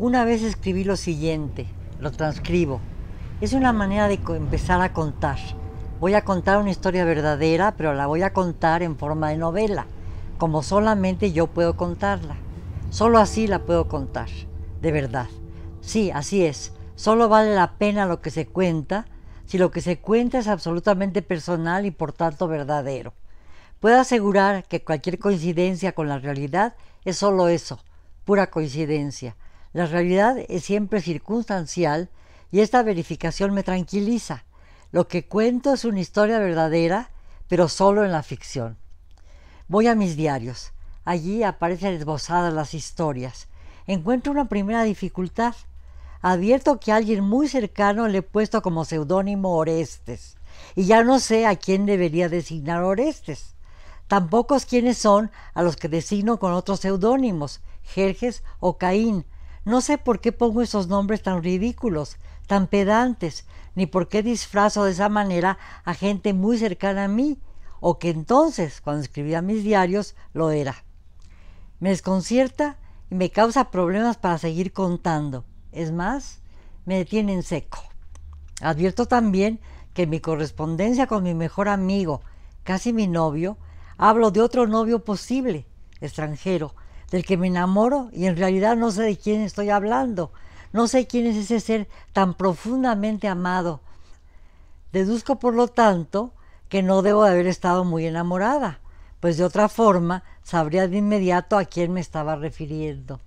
Una vez escribí lo siguiente, lo transcribo. Es una manera de empezar a contar. Voy a contar una historia verdadera, pero la voy a contar en forma de novela, como solamente yo puedo contarla. Solo así la puedo contar, de verdad. Sí, así es. Solo vale la pena lo que se cuenta si lo que se cuenta es absolutamente personal y por tanto verdadero. Puedo asegurar que cualquier coincidencia con la realidad es solo eso, pura coincidencia. La realidad es siempre circunstancial y esta verificación me tranquiliza. Lo que cuento es una historia verdadera, pero solo en la ficción. Voy a mis diarios. Allí aparecen esbozadas las historias. Encuentro una primera dificultad. Advierto que a alguien muy cercano le he puesto como seudónimo Orestes, y ya no sé a quién debería designar Orestes. Tampoco es quiénes son a los que designo con otros seudónimos, Jerjes o Caín, no sé por qué pongo esos nombres tan ridículos, tan pedantes, ni por qué disfrazo de esa manera a gente muy cercana a mí, o que entonces, cuando escribía mis diarios, lo era. Me desconcierta y me causa problemas para seguir contando. Es más, me detiene seco. Advierto también que en mi correspondencia con mi mejor amigo, casi mi novio, hablo de otro novio posible, extranjero, del que me enamoro y en realidad no sé de quién estoy hablando, no sé quién es ese ser tan profundamente amado. Deduzco, por lo tanto, que no debo de haber estado muy enamorada, pues de otra forma sabría de inmediato a quién me estaba refiriendo.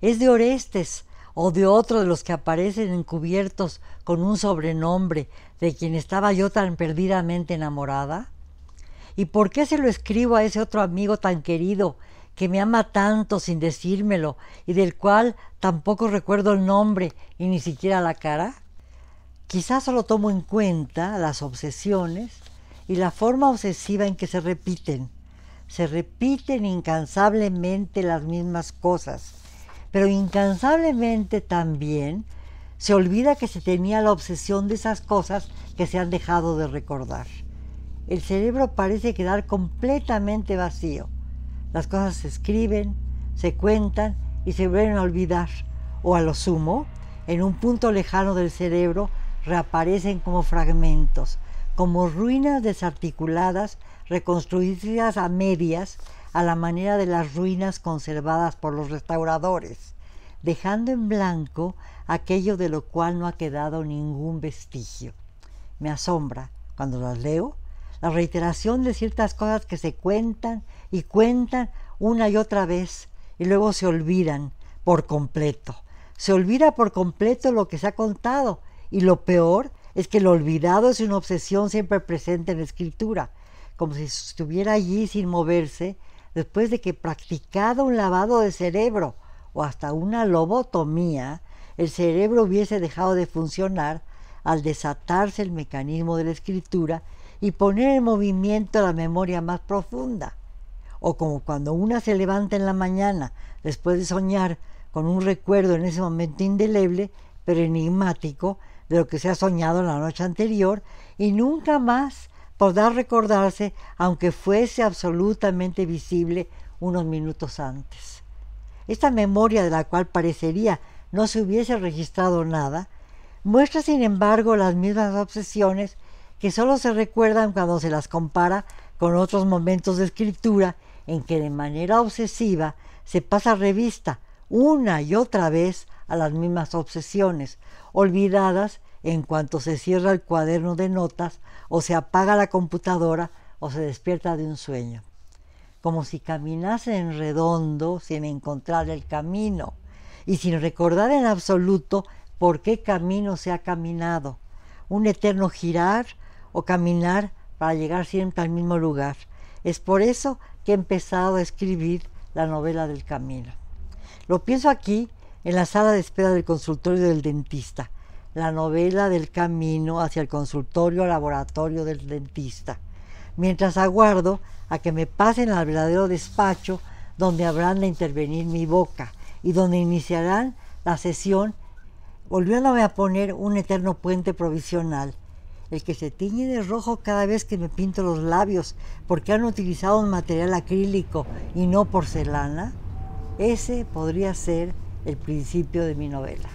Es de Orestes, o de otro de los que aparecen encubiertos con un sobrenombre de quien estaba yo tan perdidamente enamorada? ¿Y por qué se lo escribo a ese otro amigo tan querido que me ama tanto sin decírmelo y del cual tampoco recuerdo el nombre y ni siquiera la cara? Quizás solo tomo en cuenta las obsesiones y la forma obsesiva en que se repiten. Se repiten incansablemente las mismas cosas, pero incansablemente también se olvida que se tenía la obsesión de esas cosas que se han dejado de recordar. El cerebro parece quedar completamente vacío las cosas se escriben, se cuentan y se vuelven a olvidar, o a lo sumo, en un punto lejano del cerebro reaparecen como fragmentos, como ruinas desarticuladas reconstruidas a medias a la manera de las ruinas conservadas por los restauradores, dejando en blanco aquello de lo cual no ha quedado ningún vestigio. Me asombra cuando las leo la reiteración de ciertas cosas que se cuentan y cuentan una y otra vez y luego se olvidan por completo. Se olvida por completo lo que se ha contado y lo peor es que lo olvidado es una obsesión siempre presente en la escritura, como si estuviera allí sin moverse después de que practicado un lavado de cerebro o hasta una lobotomía, el cerebro hubiese dejado de funcionar al desatarse el mecanismo de la escritura y poner en movimiento la memoria más profunda. O como cuando una se levanta en la mañana después de soñar con un recuerdo en ese momento indeleble, pero enigmático, de lo que se ha soñado la noche anterior y nunca más podrá recordarse aunque fuese absolutamente visible unos minutos antes. Esta memoria de la cual parecería no se hubiese registrado nada, muestra sin embargo las mismas obsesiones que solo se recuerdan cuando se las compara con otros momentos de escritura en que de manera obsesiva se pasa revista una y otra vez a las mismas obsesiones, olvidadas en cuanto se cierra el cuaderno de notas o se apaga la computadora o se despierta de un sueño, como si caminase en redondo sin encontrar el camino y sin recordar en absoluto por qué camino se ha caminado, un eterno girar o caminar para llegar siempre al mismo lugar. Es por eso que he empezado a escribir la novela del camino. Lo pienso aquí, en la sala de espera del consultorio del dentista, la novela del camino hacia el consultorio laboratorio del dentista, mientras aguardo a que me pasen al verdadero despacho donde habrán de intervenir mi boca y donde iniciarán la sesión, volviéndome a poner un eterno puente provisional el que se tiñe de rojo cada vez que me pinto los labios porque han utilizado un material acrílico y no porcelana, ese podría ser el principio de mi novela.